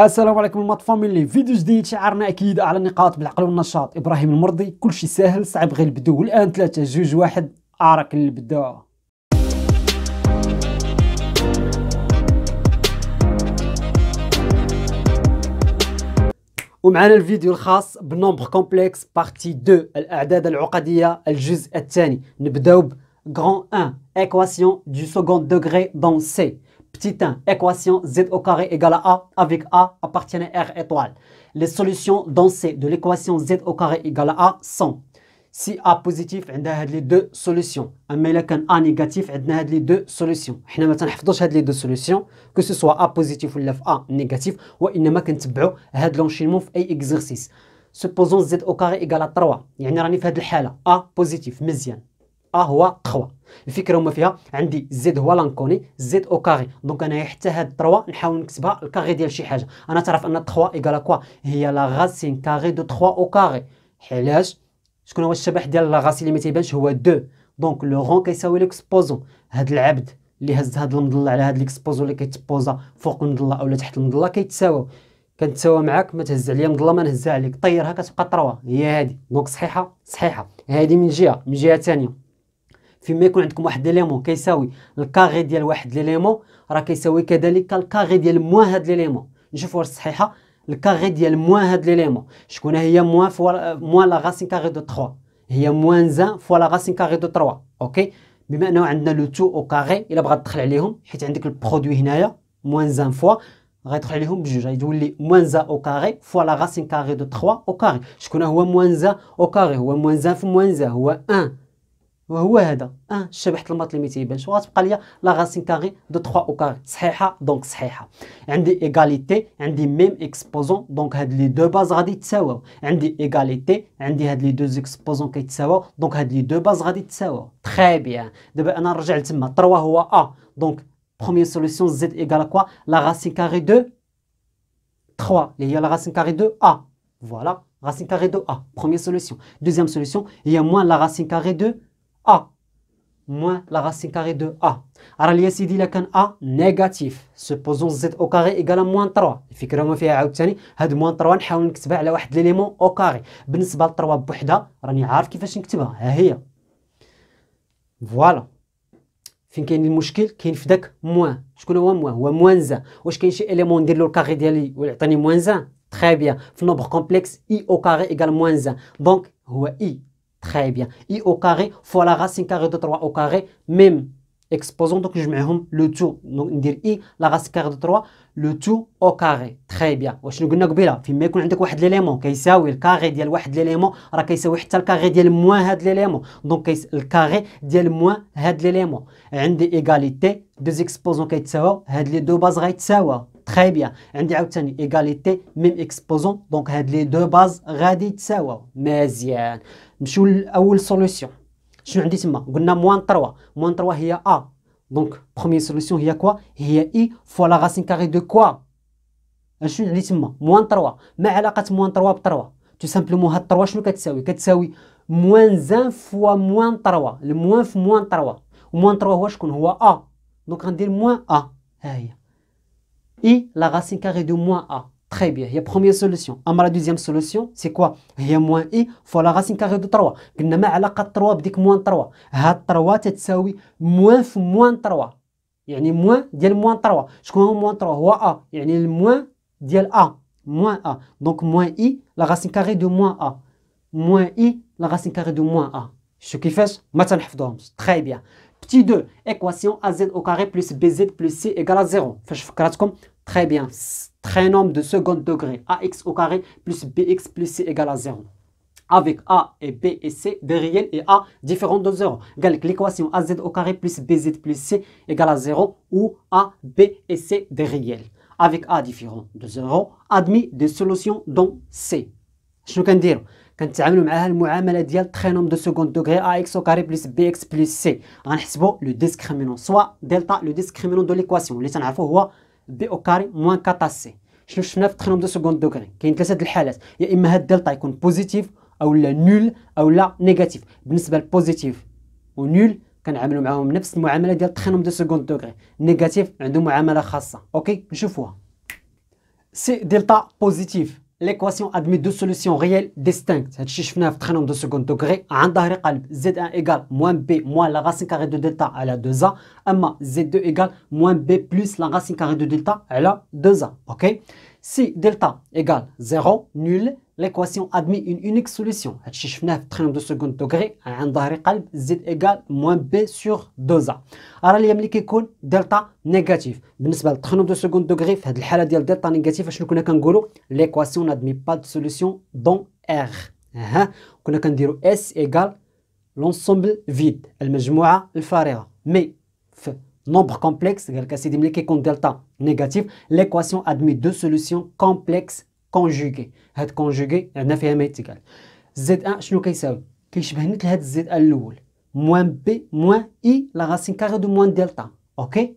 السلام عليكم المات فاميلي فيديو جديد شعارنا اكيد على النقاط بالعقل والنشاط ابراهيم المرضي كلشي سهل صعب غير البدو الان 3 جوج واحد اللي البدا ومعنا الفيديو الخاص بنومبر كومبلكس بارتي 2 الاعداد العقديه الجزء الثاني نبداو ب غران 1 ايكواسيون دو سكوند دوغري دون سي Petit 1, équation z au carré égale à a avec a appartient à r étoile. Les solutions dans C de l'équation z au carré égale à a sont si a positif il a les deux solutions mais si a négatif il a les deux solutions حنا ما تنحفظوش هاد les deux solutions que ce soit a positif ou a négatif et on va لونشينمون في deux solutions supposons z au carré égale à 3 يعني راني في هاد الحاله a positif مزيان ا هو خوا الفكره هما فيها عندي زد هو لانكوني زد او كاري دونك انا حتى هاد 3 نحاول نكتبها الكاري ديال شي حاجه انا تعرف ان 3 ايكالا كوا هي لا غاسين كاري دو 3 او كاري علاش شكون هو الشبح ديال لا غاسين اللي ما تيبانش هو 2 دونك لو غون كيساوي ليكسبوزون هاد العبد اللي هز هاد المظله على هاد ليكسبوزون اللي كيتبوزا فوق المظله اولا تحت المظله كيتساووا كنتساوى معاك ما تهز عليا مضله ما نهزها عليك طيرها كتبقى 3 هي هادي دونك صحيحه صحيحه هادي من جهه من جهه ثانيه فيما يكون عندكم واحد ليليمون كيساوي الكاغي ديال واحد ليليمون راه كيساوي كذلك الكاغي ديال موان هاد ليليمون نشوفوا واش صحيحه الكاغي ديال موان هاد ليليمون شكون هي موان فوا موان لا غاسين كاغي دو 3 هي موان زان فوا لا غاسين كاغي دو 3 اوكي بما انه عندنا لو تو او كاغي الا بغا تدخل عليهم حيت عندك البرودوي هنايا موان زان فوا غيدخل عليهم بجوج غيولي موان زا او كاغي فوا لا غاسين كاغي دو 3 او كاغي شكون هو موان زا او كاغي هو موان زان في موان زا هو 1 Voilà. Deux même exposant, donc les deux bases sont les deux exposants donc bases Très bien. Donc première solution z égal à quoi La racine carrée de 3. Il a la racine carrée de a. Voilà. Racine carrée de a. Première solution. Deuxième solution il y a moins la racine carrée de A moins la racine carrée de A. Alors, il y a ici A négatif. Supposons Z au carré égale à moins 3. Il الفكرة ما فيها عاوتاني هاد moins 3 نحاول نكتبها على واحد ليليمون او كاري. بالنسبة ل 3 بوحدها راني عارف كيفاش نكتبها ها هي. فوالا. فين كاين المشكل كاين في داك موان شكون هو موان هو موان زان واش كاين شي اليمون ندير له الكاري ديالي ويعطيني موان زان تري بيان في نوبر كومبلكس اي او كاري ايكال موان زان دونك هو اي Très bien. I au carré fois la racine carré de 3 au carré, même exposant. Donc, je mets le tout. Donc, on dit I la racine carrée de 3, le tout au carré. Très bien. que nous avons vous élément vous vous de Donc, le carré de moins élément vous égalité deux exposants qui sont les deux bases qui sont Très bien. égalité, même exposant. Donc, les deux bases qui sont je suis en solution. Je suis en disant que c'est moins 3. Moins 3 est A. Donc, première solution, il y a quoi Il y a I fois la racine carrée de quoi Je suis en disant que c'est moins 3. Mais à la 4 moins 3, tu as simplement 4 fois moins 3. Moins 1 fois moins 3. Le moins moins 3. Moins 3, je ne vois A. Donc, on dit moins A. I, e, la racine carrée de moins A. Très bien, il y a première solution. Amma la deuxième solution, c'est quoi Il y a moins i fois la racine carrée de 3. قلنا ما علاقة 3 بديك moins 3 Il 3 تتساوي moins في moins 3 Je moins ديال moins 3 Il y moins 3 هو a moins moins ديال a moins a donc moins i la racine carrée de moins a moins i la racine carrée de moins a شو كيفاش ما très bien Petit 2, équation az au carré plus bz plus c égale à 0. فاش ça. Très bien. Très nombre de second degré. ax au carré plus bx plus c égale à 0. Avec a et b et c réels et a différents de 0. L'équation az au carré plus bz plus c égale à 0 ou a, b et c réels. Avec a différent de 0, admis des solutions dans c. Je peux dire كنتعاملوا معها المعامله ديال ترينوم دو سكوند دوغري ا اكس او كاري plus c. اكس بلس le discriminant, لو ديسكريمينون سوا دلتا لو ديسكريمينون دو ليكواسيون اللي تنعرفوه هو بي او كاري موان كاتا سي شنو شفنا في تخينهم دو سكوند دو كاين ثلاثه د الحالات يا اما هاد الدلتا يكون بوزيتيف او لا نول او لا نيجاتيف بالنسبه للبوزيتيف ونول كنعاملوا معاهم نفس المعامله ديال تخينهم دو سكوند دوغري نيجاتيف عندهم معامله خاصه اوكي نشوفوها سي دلتا بوزيتيف l'équation admet deux solutions réelles distinctes. C'est très nombre de second degré. Z1 égale moins B moins la racine carrée de delta à la 2A. Z2 égale moins B plus la racine carrée de delta à la 2A. OK si delta égale 0, nul, l'équation admet une unique solution. H9, 32 secondes degré, un z égale moins b sur 2a. Alors, il a delta négatif. Bien sûr, 32 secondes degré, a un delta négatif. L'équation n'admet pas de solution dans R. Uh-huh. On S égale l'ensemble vide, le majmoua, le Mais, nombre complexe, c'est qui un delta négatif, l'équation admet deux solutions complexes conjuguées. conjuguée, conjuguées, euh, un FM un égal. Z1, je ne Z1 moins b moins i la racine carrée de moins delta. Ok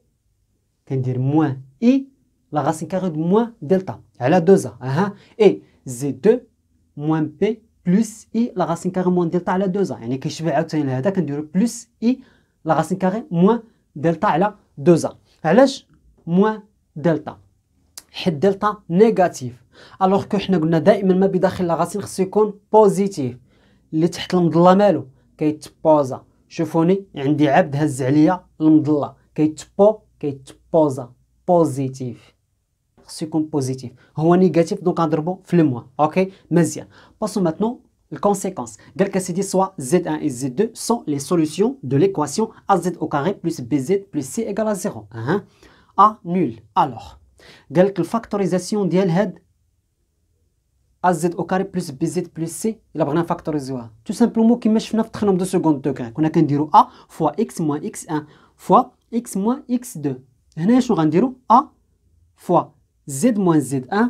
moins i la racine carrée de moins delta. Elle a 2a. Hein, hein. Et z2 moins p plus i la racine carrée moins delta. Elle a 2a. Et a vais obtenir plus i la racine carrée moins delta. دلتا على 2 علاش موان دلتا حيت دلتا نيجاتيف الوغ كو حنا قلنا دائما ما بداخل لاغاسين خصو يكون بوزيتيف اللي تحت المظله مالو كيتبوزا شوفوني عندي عبد هز عليا المظله كيتبو كيتبوزا بوزيتيف خصو يكون بوزيتيف هو نيجاتيف دونك غنضربو في الموا اوكي مزيان باسو ماتنو conséquence. Quel que dit soit Z1 et Z2 sont les solutions de l'équation AZ au carré plus BZ plus C égale à 0. Hein? A nul. Alors, quel que la factorisation d'elle AZ au carré plus BZ plus C, il a factoriser. Tout simplement, qui mèche très nombre de secondes de cas. On a qu'à dire A fois X moins X1 fois X moins X2. Ici, on a dire A fois Z moins Z1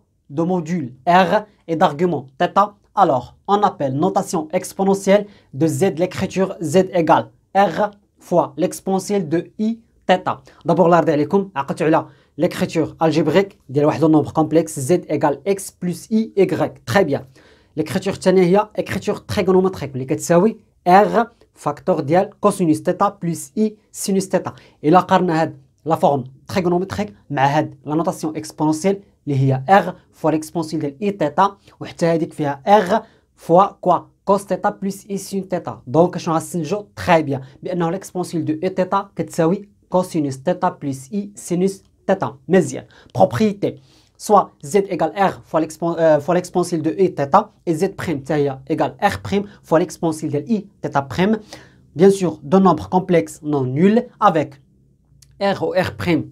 de module R et d'argument θ, alors on appelle notation exponentielle de Z l'écriture Z égale R fois l'exponentielle de I θ. D'abord, l'écriture algébrique des nombre complexe Z égale X plus I, Y. Très bien. L'écriture écriture trigonométrique, qui R facteur cosinus θ plus I sinus θ. Et là, la forme trigonométrique, la notation exponentielle les R fois l'expansion de E θ, ou les R fois quoi Cos θ plus I sin θ. Donc, je suis en asynchrone très bien. Maintenant, l'expansile de E θ, que ça oui, cos sin θ plus I sin θ. Mais Propriété. Soit Z égale R fois euh, l'expansion de E θ, et Z' égale R' fois l'expansion de I θ'. Bien sûr, deux nombres complexes non nuls avec R ou R'.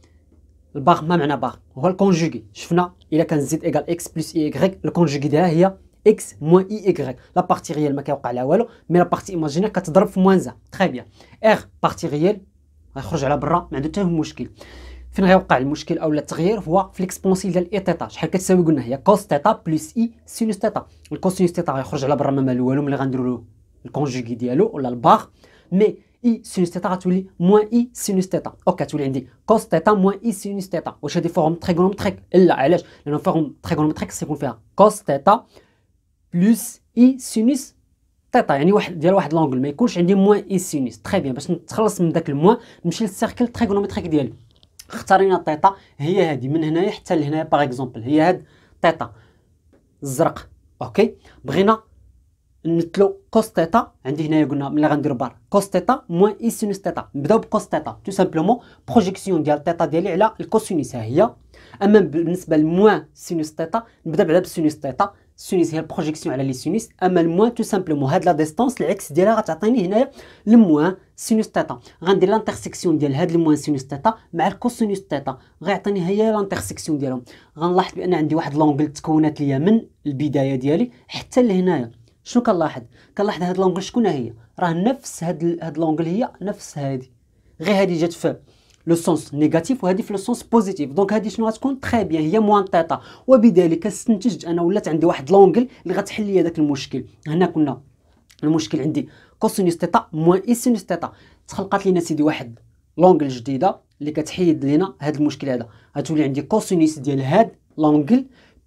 الباغ ما معنى باغ هو الكونجوغي شفنا الا كان زد ايكال اكس بلس اي ايكغيك الكونجوغي ديالها هي اكس موان اي ايكغيك لا بارتي ريال ما كيوقع لها والو مي لا بارتي ايماجينير كتضرب في موان زان تخي بيان اغ بارتي ريال غيخرج على برا ما عندو حتى مشكل فين غيوقع المشكل اولا التغيير هو في ليكسبونسيل ديال اي تيتا شحال كتساوي قلنا هي كوس تيتا بلس اي سينوس تيتا سينوس تيتا غيخرج على برا ما مالو والو ملي غنديرو الكونجوغي ديالو ولا الباغ مي اي سينوس تيتا غتولي موان اي سينوس تيتا اوكي غتولي عندي كوس تيتا موان اي سينوس تيتا واش هادي فورم تريغونومتريك لا علاش لان فورم تريغونومتريك سيكون فيها كوس تيتا بلس اي سينوس تيتا يعني واحد ديال واحد لونغل ما يكونش عندي موان اي سينوس تخي بيان باش نتخلص من داك الموان نمشي للسيركل تريغونومتريك ديالي اختارينا التيتا هي هادي من هنايا حتى لهنايا باغ اكزومبل هي هاد تيتا الزرق اوكي بغينا نتلو كوس تيتا عندي هنايا قلنا ملي غنديرو بار كوس تيتا موان اي سينوس تيتا نبداو بكوس تيتا تو سامبلومون بروجيكسيون ديال تيتا ديالي على الكوسينوس ها هي اما بالنسبه لموان سينوس تيتا نبدا بعدا بسينوس تيتا سينوس هي البروجيكسيون على لي سينوس اما الموان تو سامبلومون هاد لا ديستونس العكس ديالها غتعطيني هنايا الموان سينوس تيتا غندير لانتيرسيكسيون ديال هاد الموان سينوس تيتا مع الكوسينوس تيتا غيعطيني هي لانتيرسيكسيون ديالهم غنلاحظ بان عندي واحد لونغل تكونات ليا من البدايه ديالي حتى لهنايا شنو كنلاحظ كنلاحظ هاد لونغل شكون هي راه نفس هاد هاد لونغل هي نفس هادي غير هادي جات في لو سونس نيجاتيف وهادي في لو سونس بوزيتيف دونك هادي شنو غتكون تري بيان هي موان تيتا وبذلك استنتجت انا ولات عندي واحد لونغل اللي غتحل لي داك المشكل هنا كنا المشكل عندي كوسينوس تيتا موان اي سينوس تيتا تخلقات لينا سيدي واحد لونغل جديده اللي كتحيد لينا هاد المشكل هذا غتولي عندي كوسينوس ديال هاد لونغل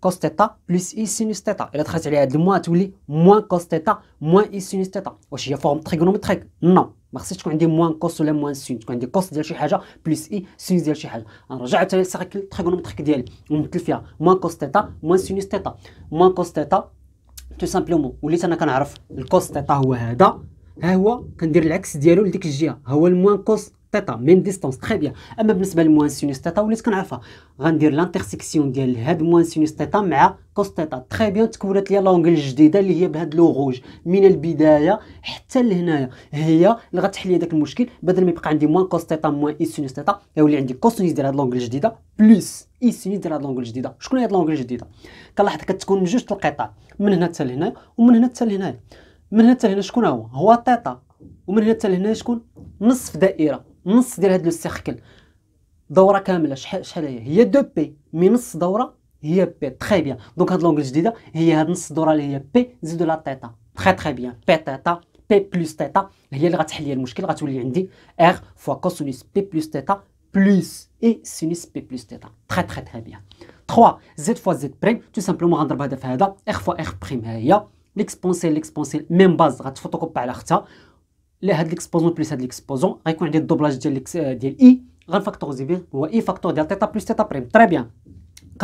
كوس تيتا بلس اي سينوس تيتا الا دخلت عليها هاد الموان تولي موان كوس تيتا موان اي سينوس تيتا واش هي فورم تريغونومتريك نو ما خصش تكون عندي موان كوس ولا موان سين تكون عندي كوس ديال شي حاجه بلس اي سينوس ديال شي حاجه نرجع حتى للسيركل تريغونومتريك ديالي ونمثل فيها موان كوس تيتا موان سينوس تيتا موان كوس تيتا تو سامبلومون وليت انا كنعرف الكوس تيتا هو هذا ها هو كندير العكس ديالو لديك الجهه ها هو الموان كوس تيتا ميم ديستونس تخي بيان اما بالنسبه لموان سينوس تيتا وليت كنعرفها غندير لانتيرسيكسيون ديال هاد موان سينوس تيتا مع كوس تيتا تخي بيان تكونت ليا لونجل الجديده اللي هي بهاد لو غوج من البدايه حتى لهنايا هي اللي غتحل لي داك المشكل بدل ما يبقى عندي موان كوس تيتا موان اي سينوس تيتا يولي عندي كوسينوس ديال هاد لونجل الجديده بليس اي سينوس ديال هاد لونجل الجديده شكون هي هاد لونجل الجديده كنلاحظ كتكون من جوج القطع من هنا حتى لهنا ومن هنا حتى لهنا من هنا حتى لهنا شكون هو هو تيتا ومن هنا حتى لهنا شكون نصف دائره نص ديال هاد لو سيركل دوره كامله شحال شحال هي هي دو بي مي نص دوره هي بي تري بيان دونك هاد لونغ جديده هي هاد نص دوره اللي هي بي زيدو لا تيتا تري تري بيان بي تيتا بي بلس تيتا هي اللي غتحل لي المشكل غتولي عندي ار فوا كوسينوس بي بلس تيتا بلس اي سينوس بي بلس تيتا تري تري تري بيان 3 زد فوا زد بريم تو سامبلومون غنضرب هذا في هذا ار فوا ار بريم ها هي ليكسبونسيل ليكسبونسيل ميم باز غتفوتوكوبي على اختها لهاد ليكسبوزون بلس هاد ليكسبوزون غيكون عندي الدوبلاج ديال ديال اي e، غنفاكتوريزي به هو اي e فاكتور ديال تيتا بلس تيتا بريم تري بيان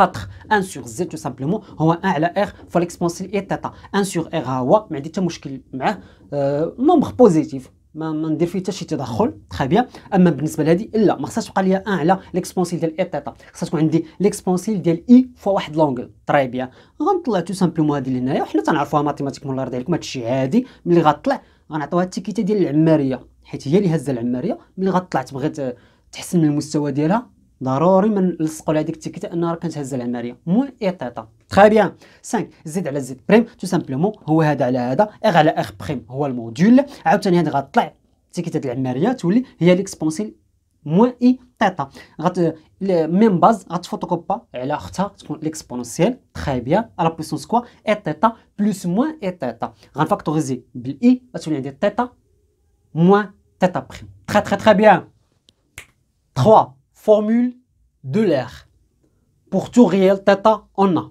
4 1 سور زي تو سامبلومون هو 1 على ار فوا ليكسبونسيل اي تيتا 1 سور ار ها هو ما عندي حتى مشكل معاه أه نومبر بوزيتيف ما ما ندير فيه حتى شي تدخل تخي بيان اما بالنسبه لهادي لا ما خصهاش تبقى ليا 1 على ليكسبونسيل ديال اي e تيتا خصها تكون عندي ليكسبونسيل ديال اي فوا واحد لونغل تري بيان غنطلع تو سامبلومون هادي لهنايا وحنا تنعرفوها ماتيماتيكمون الله يرضي عليكم هادشي عادي ملي غطلع غنعطيوها التكيته ديال العماريه حيت هي اللي هازه العماريه ملي غطلع تبغي تحسن من المستوى ديالها ضروري ما نلصقوا لها ديك التيكيته انها راه كانت هازه العماريه مو ايطيطا تخي بيان 5 زيد على زيد بريم تو سامبلومون هو هذا على هذا اغ على اغ بريم هو الموديول عاوتاني هذا غطلع تيكيته العماريه تولي هي ليكسبونسيل Moins i theta. La même base, on ne elle a l'exponentielle. Très bien. À la puissance quoi et theta plus moins et theta. On va factoriser i on de θ moins theta prime. Très très très bien. 3. Formule de l'air. Pour tout réel theta, on a.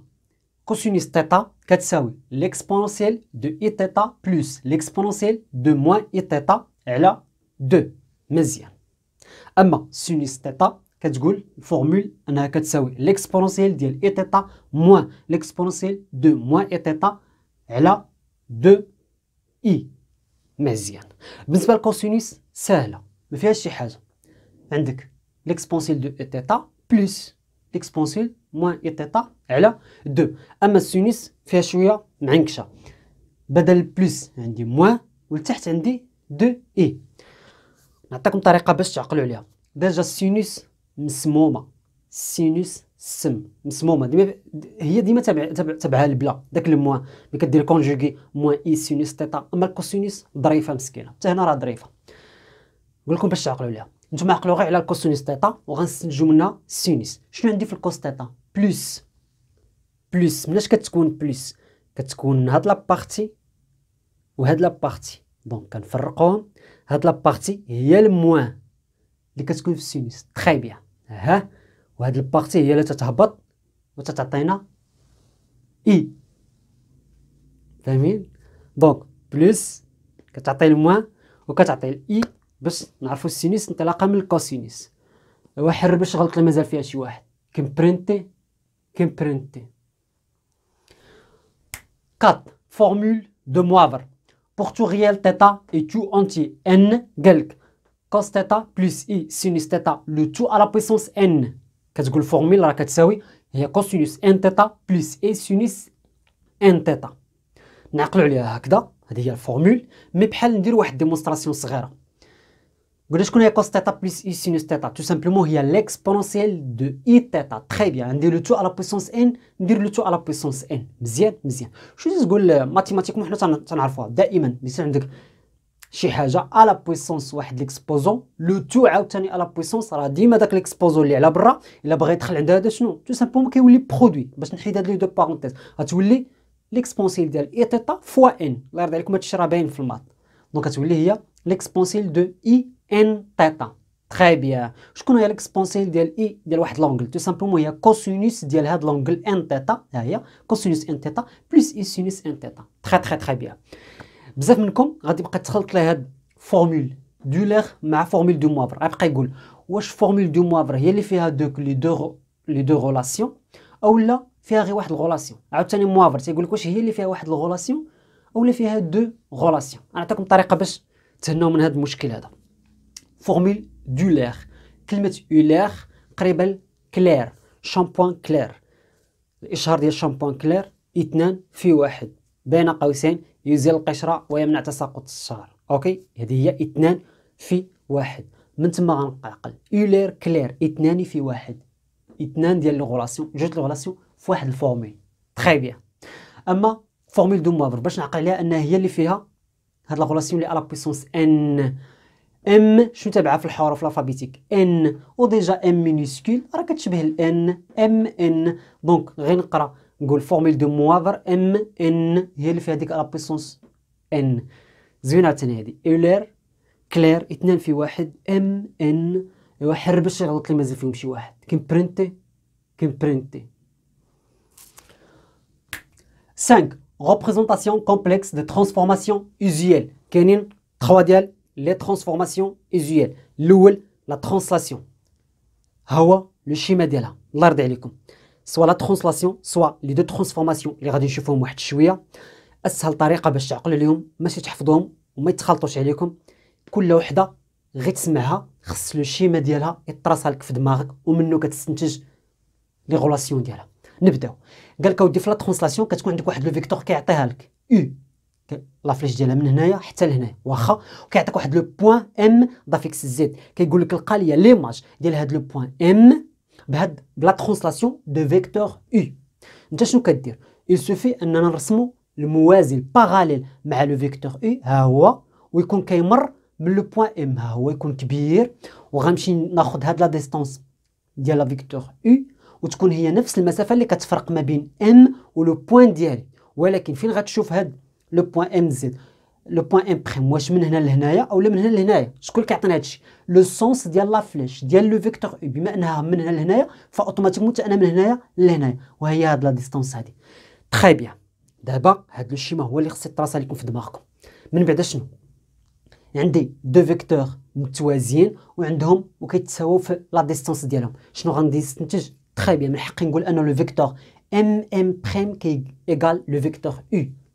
Cosinus theta, qu'est-ce que ça L'exponentielle de i theta plus l'exponentielle de moins i theta. elle a 2. Mais اما سينوس تيتا كتقول الفورمول انها كتساوي ليكسبونونسييل ديال اي تيتا موان ليكسبونونسييل دو موان اي تيتا على دو اي مزيان بالنسبه للكوسينوس ساهله ما فيهاش شي حاجه عندك ليكسبونسييل دو اي تيتا بلس ليكسبونسييل موان اي تيتا على دو اما السينوس فيها شويه معنكشه بدل بلس عندي موان ولتحت عندي دو اي نعطيكم طريقه باش تعقلوا عليها ديجا السينوس مسمومه السينوس السم مسمومه ديما هي ديما تبع تبع تبع البلا داك الموان ملي كدير كونجوغي موان اي سينوس تيتا اما الكوسينوس ظريفه مسكينه حتى هنا راه ظريفه نقول لكم باش تعقلوا عليها نتوما عقلوا غير على الكوسينوس تيتا وغنستنتجوا منها السينوس شنو عندي في الكوس تيتا بلس بلس مناش كتكون بلس كتكون هاد لابارتي وهاد لابارتي دونك كنفرقوهم هاد لابارتي هي الموان اللي كتكون في السينوس تخي بيان ها وهاد البارتي هي اللي تتهبط وتتعطينا اي e. فاهمين دونك بلس كتعطي الموان وكتعطي الاي e باش نعرفو السينوس انطلاقا من الكوسينوس ايوا حر باش غلط مازال فيها شي واحد كمبرينتي كمبرينتي كات فورمول دو موافر pour tout réel θ et tout entier, n quelques cos θ plus i sinus θ, le tout à la puissance n. Qu'est-ce que la formule là, il y a cosinus n θ plus i sinus n θ. نعقلوا عليها هكذا هذه هي الفورمول مي بحال ندير واحد ديمونستراسيون صغيره قلت شكون هي كوس تيتا بلس اي سينوس تيتا تو سامبلومون هي ليكسبونونسيال دو اي تيتا تخي بيان ندير لو تو على بويسونس ان ندير لو تو على بويسونس ان مزيان مزيان شو تقول ماتيماتيك حنا تنعرفوها دائما ملي عندك شي حاجه على بويسونس واحد ليكسبوزون لو تو عاوتاني على بويسونس راه ديما داك ليكسبوزون اللي على برا الا بغى يدخل عند هذا شنو تو سامبلومون كيولي برودوي باش نحيد هاد لي دو بارونتيز غتولي ليكسبونسيال ديال اي تيتا فوا ان الله يرضي عليكم هادشي راه باين في المات دونك غتولي هي ليكسبونسيال دو اي ان تيتا تري بيان شكون هي ليكسبونسيل ديال اي e ديال واحد لونغل تو سامبلومون هي كوسينوس ديال هاد لونغل ان تيتا ها هي كوسينوس ان تيتا بلس اي سينوس ان تيتا تري تري تري بيان بزاف منكم غادي يبقى تخلط لي هاد فورمول دولير مع فورمول دو موافر غيبقى يقول واش فورمول دو موافر هي اللي فيها دوك لي دو لي دو غولاسيون او لا فيها غير واحد الغولاسيون عاوتاني موافر تيقول لك واش هي اللي فيها واحد الغولاسيون او فيها دو غولاسيون نعطيكم طريقه باش تهناو من هذا المشكل هذا فورميل دو لير كلمه اولير قريبه كلير شامبوان كلير الاشهار ديال شامبوان كلير اثنان في واحد بين قوسين يزيل القشره ويمنع تساقط الشعر اوكي هذه هي اثنان في واحد من تما غنعقل اولير كلير اثنان في واحد اثنان ديال لوغولاسيون جوج لوغولاسيون في واحد الفورميل تخي بيان اما فورميل دو موفر باش نعقل عليها انها هي اللي فيها هاد لوغولاسيون اللي على بويسونس ان ام شنو تابعه في الحروف الالفابيتيك ان وديجا ام مينيسكول راه كتشبه الان ام ان دونك غير نقرا نقول فورميل دو موافر ام ان هي اللي فيها ديك لابيسونس ان زوينه عاوتاني هادي اولير كلير اثنان في واحد ام ان ايوا حر باش يغلط لي مازال فيهم شي واحد كيم برينتي 5 ريبريزونطاسيون كومبلكس دو ترانسفورماسيون يوزيل كاينين 3 ديال لي ترانسفورماسيون ايزويل الاول لا ترانسلاسيون هو لو شيما ديالها الله يرضي عليكم سوا لا ترانسلاسيون سوا لي دو ترانسفورماسيون اللي غادي نشوفهم واحد شويه اسهل طريقه باش تعقلوا ليهم ماشي تحفظوهم وما يتخلطوش عليكم كل وحده غير تسمعها خص لو شيما ديالها يطراسها لك في دماغك ومنه كتستنتج لي غولاسيون ديالها نبداو قالك اودي في لا ترانسلاسيون كتكون عندك واحد لو فيكتور كيعطيها لك يو لافليش ديالها من هنايا حتى لهنايا واخا وكيعطيك واحد لو بوان ام دافيكس زد كيقول لك القى ليا ليماج ديال هاد لو بوان ام بهاد بلا ترونسلاسيون دو فيكتور او انت شنو كدير il suffit اننا نرسمو الموازي باراليل مع لو فيكتور او ها هو ويكون كيمر من لو بوان ام ها هو يكون كبير وغنمشي ناخد هاد لا ديستونس ديال لا فيكتور او وتكون هي نفس المسافه اللي كتفرق ما بين ام ولو بوان ديالي ولكن فين غتشوف هاد لو بوان ام زد لو بوان ام بريم واش من هنا لهنايا او من هنا لهنايا شكون اللي كيعطينا هادشي لو سونس ديال لا فليش ديال لو فيكتور او بما انها من هنا لهنايا فاوتوماتيكمون انا من هنايا لهنايا وهي هاد لا ديستونس هادي تخي بيان دابا هاد لو شيما هو اللي خص تراسا ليكم في دماغكم من بعد شنو عندي دو فيكتور متوازيين وعندهم وكيتساووا في لا ديستونس ديالهم شنو غنستنتج تخي بيان من حقي نقول ان لو فيكتور ام ام بريم كي ايغال لو فيكتور او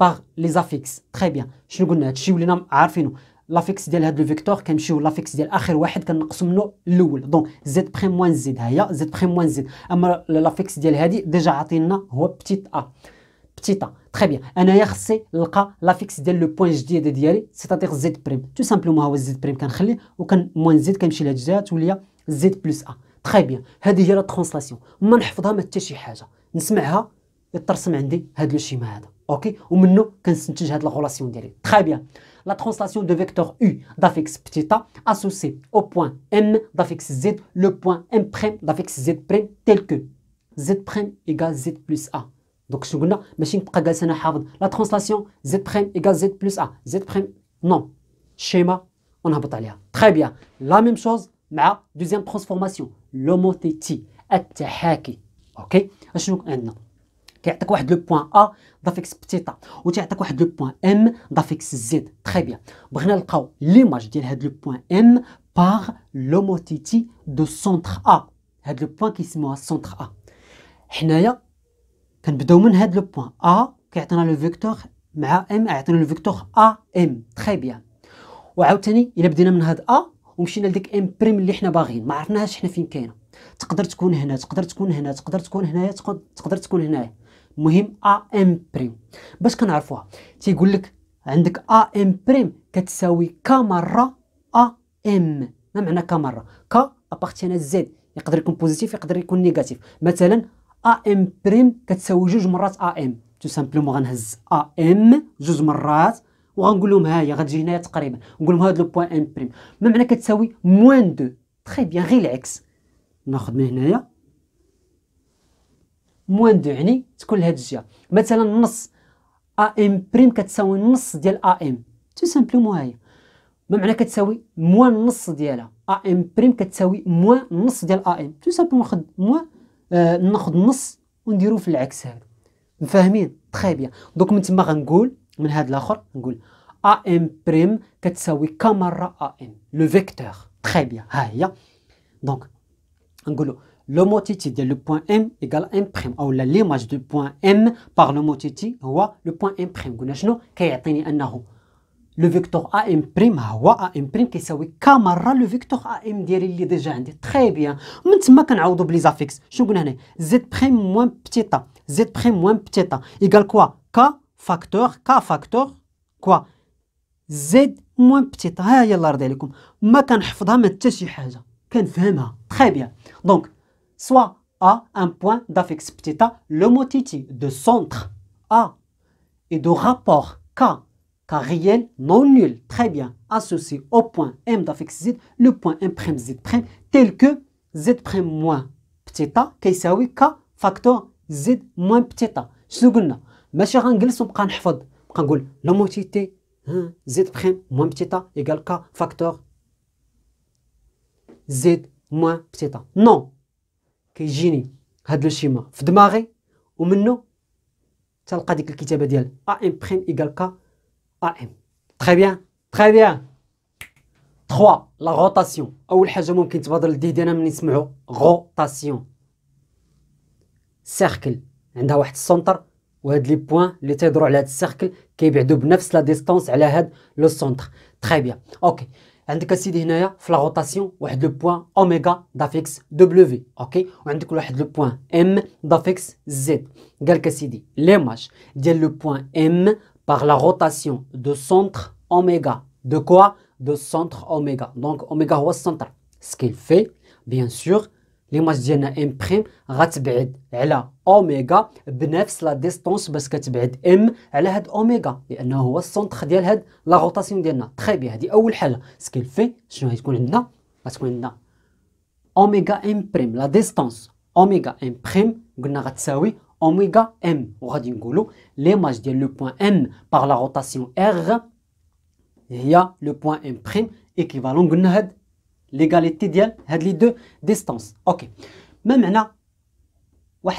باغ لي زافيكس تري بيان شنو قلنا هادشي ولينا عارفينو لافيكس ديال هاد لو فيكتور كنمشيو لافيكس ديال اخر واحد كنقسم منو الاول دونك زد بريم موان زد ها هي زد بريم موان زد اما لافيكس ديال هادي ديجا عاطينا هو بتيت ا بتيت ا تري بيان انايا خصني نلقى لافيكس ديال لو بوان جديد ديالي سيتاتيغ زد بريم تو سامبلومون هو زد بريم كنخليه كان موان زد كنمشي لهاد الجهه تولي زد بلس ا تري بيان هادي هي لا ترونسلاسيون ما نحفظها ما حتى شي حاجه نسمعها يترسم عندي هاد لو شيما هذا OK Ou maintenant, qu'on à relation Très bien. La translation de vecteur U d'affix petit a associée au point M d'affix Z, le point M' d'affix Z' tel que Z' égale Z plus A. Donc, je vais vous dire, la translation Z' égale Z plus A. Z' non. Schéma, on a pas de Très bien. La même chose, mais la deuxième transformation. L'homothétie. Ok Je vais vous dire, le point A ضافيكس بتيتا وتيعطيك واحد لو بوان ام ضافيكس زد تخي بيان بغينا نلقاو ليماج ديال هاد لو بوان ام باغ لوموتيتي دو سونتر ا هاد لو بوان كيسموها سونتر ا حنايا كنبداو من هاد لو بوان ا كيعطينا لو فيكتور مع ام يعطينا لو فيكتور ا ام تخي بيان وعاوتاني الا بدينا من هاد ا ومشينا لديك ام بريم اللي حنا باغيين ما عرفناهاش حنا فين كاينه تقدر تكون هنا تقدر تكون هنا تقدر تكون هنايا تقدر تكون هنايا مهم ا ام بريم باش كنعرفوها تيقول لك عندك ا ام بريم كتساوي ك مره ا ام ما معنى ك مره ك ابارتينا زد يقدر يكون بوزيتيف يقدر يكون نيجاتيف مثلا ا ام بريم كتساوي جوج مرات ا ام تو سامبلومون غنهز ا ام جوج مرات وغنقول لهم ها هي غتجي هنايا تقريبا نقول لهم هاد لو بوان ام بريم ما معنى كتساوي موان دو تخي بيان غير العكس ناخذ من هنايا موان دو يعني تكون لهاد الجهه مثلا نص ا ام بريم كتساوي نص ديال ا ام تو سامبلومون هي ما معنى كتساوي موان نص ديالها ا ام بريم كتساوي موان نص ديال ا ام تو سامبلومون ناخذ موان آه ناخذ نص ونديرو في العكس هذا مفاهمين تخي بيان دونك من تما غنقول من هذا الاخر نقول ا ام بريم كتساوي كمره ا ام لو فيكتور تخي بيان ها هي دونك نقولوا l'homothétie ديال لو بوان ام ايكال ام بريم اولا ليماج دو بوان ام باغ لوموتيتي هو لو بوان ام بريم قلنا شنو كيعطيني انه لو فيكتور ا ام بريم هو ا ام بريم كيساوي ك مره لو فيكتور ا ام ديالي اللي ديجا عندي تري بيان من تما كنعوضو بلي زافيكس شنو قلنا هنا زد بريم موان بتيتا زد بريم موان بتيتا ايكال كوا ك فاكتور ك فاكتور كوا زد موان بتيتا ها هي الله يرضي عليكم ما كنحفظها من حتى شي حاجه كنفهمها تري بيان دونك soit A, un point d'affixe petit le de centre A et de rapport K, K réel non nul, très bien, associé au point M d'affixe Z, le point M' Z' tel que Z' prime moins qui est K facteur Z moins Je شنو قلنا؟ ماشي غنجلس ونبقى نحفظ نبقى نقول le motité Z' moins a, égale K facteur Z moins a. Non, كيجيني هاد لو شيما في دماغي ومنه تلقى ديك الكتابه ديال ا ام بريم ايكال كا ا ام تري بيان تري بيان 3 لا غوطاسيون اول حاجه ممكن تبادر للذهن ديالنا ملي نسمعوا غوطاسيون سيركل عندها واحد السونتر وهاد لي بوين لي تيدوروا على هاد السيركل كيبعدو بنفس لا ديستونس على هاد لو سونتر تري بيان اوكي On dit que c'est la rotation de point oméga d'affix W. On dit que le point M d'affix Z. L'image est le point M par la rotation de centre oméga. De quoi De centre oméga. Donc, oméga est centre. Ce qu'il fait, bien sûr. ليماج ديالنا ام بريم غتبعد على اوميغا بنفس لا ديستونس باش كتبعد ام على هاد اوميغا لانه هو السونتر ديال هاد لا روتاسيون ديالنا تخي بيان هادي اول حاجه سكيل في شنو غتكون عندنا غتكون عندنا اوميغا ام بريم لا ديستونس اوميغا ام بريم قلنا غتساوي اوميغا ام وغادي نقولوا ليماج ديال لو بوين ام باغ لا روتاسيون ار هي لو بوين ام بريم ايكيفالون قلنا هاد L'égalité de la distance. Ok. Maintenant,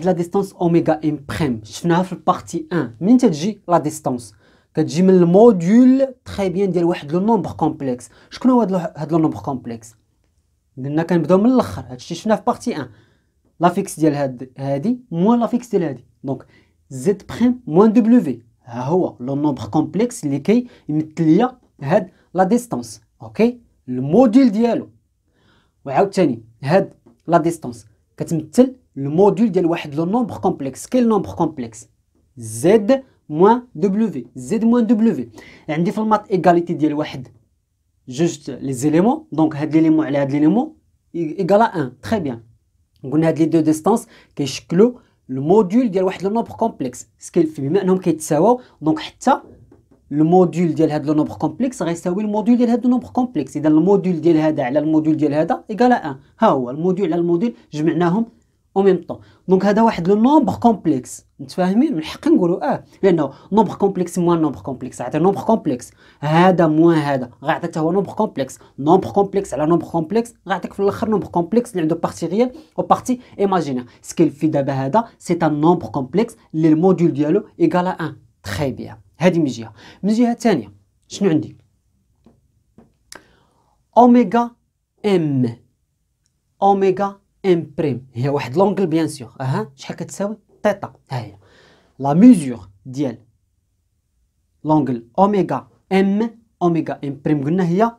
la distance ω m'. Je vais faire la partie 1. Je vais faire la distance. Je vais dans le module. Très bien, je vais le nombre complexe. Je vais faire le nombre complexe. Je vais faire la partie 1. La fixe est la distance. Donc, z' moins w. Le nombre complexe est la distance. Ok. Le module est la distance. Et maintenant, la distance. Quand vous avez le module de la loi nombre complexe, quel nombre complexe Z moins W. Vous avez un format d'égalité de la loi juste les éléments. Donc, ce élément est égal à 1. Très bien. Vous avez les deux distances. que je avez le module de la loi nombre complexe. Ce qui est le plus important. Donc, c'est ça. الموديل ديال هاد لو نومبر كومبلكس غيساوي الموديل ديال هاد لو نومبر كومبلكس اذا الموديل ديال هذا على الموديل ديال هذا ايكالا 1 ها هو الموديل على الموديل جمعناهم او ميم طون دونك هذا واحد لو نومبر كومبلكس متفاهمين من حق نقولوا اه لانه نومبر كومبلكس موان نومبر كومبلكس عطي نومبر كومبلكس هذا موان هذا غيعطيك حتى هو نومبر كومبلكس نومبر كومبلكس على نومبر كومبلكس غيعطيك في الاخر نومبر كومبلكس اللي عنده بارتي ريال و بارتي ايماجينير سكيل في دابا هذا سي ان نومبر كومبلكس اللي ديالو ايكال 1 تري بيان هذه من جهه من جهه ثانيه شنو عندي اوميغا ام اوميغا ام بريم هي واحد لونجل بيان سيغ اها شحال كتساوي تيتا ها هي لا ميزور ديال لونجل اوميغا ام اوميغا ام بريم قلنا هي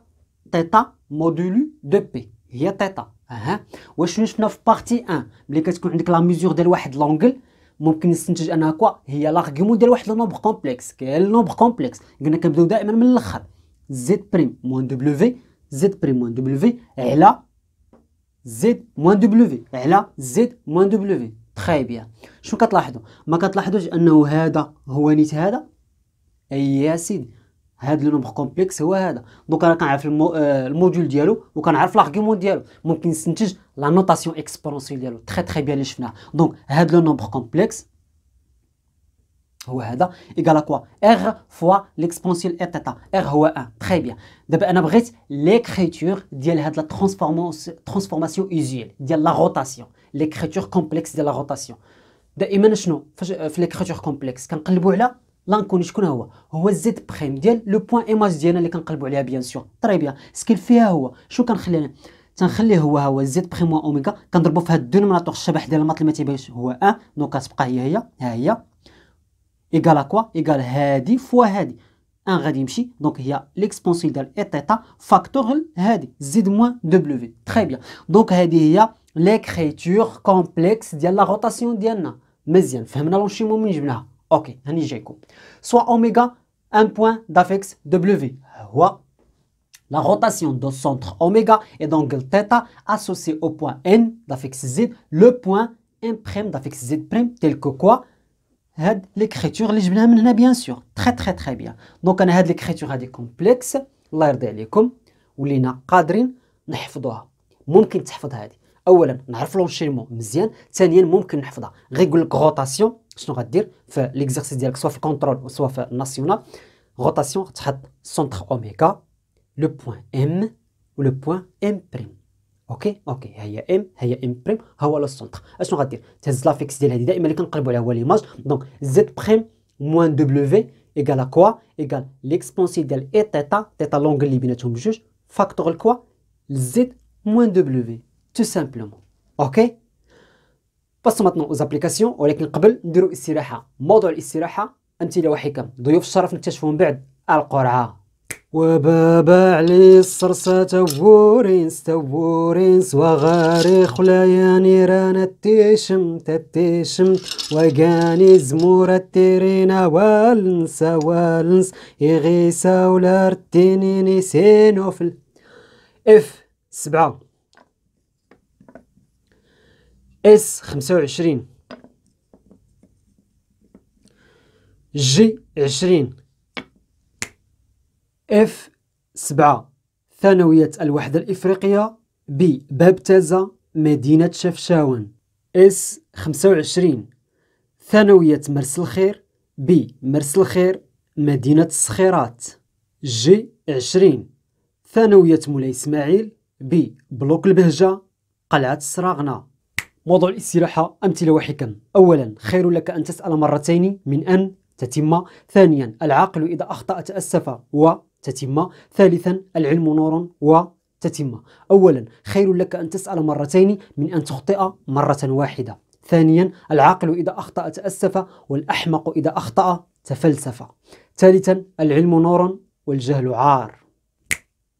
تيتا مودولو دو بي هي تيتا اها واش شفنا في بارتي 1 ملي كتكون عندك لا ميزور ديال واحد لونجل ممكن نستنتج انها كوا هي لارغيمون ديال واحد النومبر كومبلكس كاين النومبر كومبلكس قلنا كنبداو دائما من الاخر زد بريم موان في زد بريم موان في على زد موان في على زد موان في تخي بيان شنو كتلاحظوا ما كتلاحظوش انه هذا هو نيت هذا اي يا سيدي C'est le nombre complexe, Donc, quand on a fait le module d'ielo, donc on a fait l'argument Donc, on peut la notation exponentielle très très bien à la Donc, le nombre complexe, est Égal à quoi? R fois l'exponentiel θ. R fois 1. très bien. Donc, on abrège, l'écriture d'ielo de la transformation usuelle, d'ielo la rotation, l'écriture complexe de la rotation. D'ailleurs, maintenant, je l'écriture complexe. Quand لانكوني شكون هو هو الزد بخيم ديال لو بوين ايماج ديالنا اللي كنقلبوا عليها بيان سور طري بيان سكيل فيها هو شو كنخلي انا تنخليه هو هو زد بخيم اوميغا كنضربو في هاد مناطق الشبح ديال الماط اللي ما تيبانش هو ان أه. دونك كتبقى هي هي ها هي ايغال كوا ايكال هادي فوا هادي ان غادي يمشي دونك هي ليكسبونسيل ديال اي تيتا فاكتور هادي زد موان دبليو تري بيان دونك هادي هي ليكريتور كومبلكس ديال لا روتاسيون ديالنا مزيان فهمنا لونشيمو من جبناها OK, هني جايكم. Soit أوميغا un point d'affix W. هو la rotation de centre oméga et d'angle θ associée au point N d'affixe Z, le point M' d'affixe Z', tel que quoi L'écriture, bien sûr, très très très bien. Donc, on a l'écriture à des complexes, l'air d'alikum, ou l'ina qadrin, n'hifdoa. Moumkin t'hifdoa. Aouelan, n'arif l'enchaînement, mzien, t'anien, moumkin n'hifdoa. Régule rotation, je dire faire l'exercice direct soit contrôle soit national rotation centre oméga, le point M ou le point M prime ok ok il y a M il y a M prime c'est le centre je on va dire c'est donc z prime moins w égale à quoi égal l'exponentielle et theta theta longueur libination du juge quoi z moins w tout simplement ok بس ماتنون اوز زابليكاسيون ولكن قبل نديرو استراحه موضوع الاستراحه امثله وحكم ضيوف الشرف نكتشفو من بعد القرعه وبابا علي الصرصة تورينس تورينس وغاري خلايا رانا تيشم تتيشم وقاني زمورة تيرينا والنس والنس يغيسا ولا رتيني نسينو في اف سبعة اس 25 جي 20 اف 7 ثانوية الوحدة الإفريقية بي بابتازا مدينة شفشاون اس 25 ثانوية مرس الخير بي مرس الخير مدينة الصخيرات جي 20 ثانوية مولاي إسماعيل بي بلوك البهجة قلعة السراغنة موضوع الاستراحة أمثلة وحكم أولا خير لك أن تسأل مرتين من أن تتم ثانيا العاقل إذا أخطأ تأسف وتتم ثالثا العلم نور وتتم أولا خير لك أن تسأل مرتين من أن تخطئ مرة واحدة ثانيا العاقل إذا أخطأ تأسف والأحمق إذا أخطأ تفلسف ثالثا العلم نور والجهل عار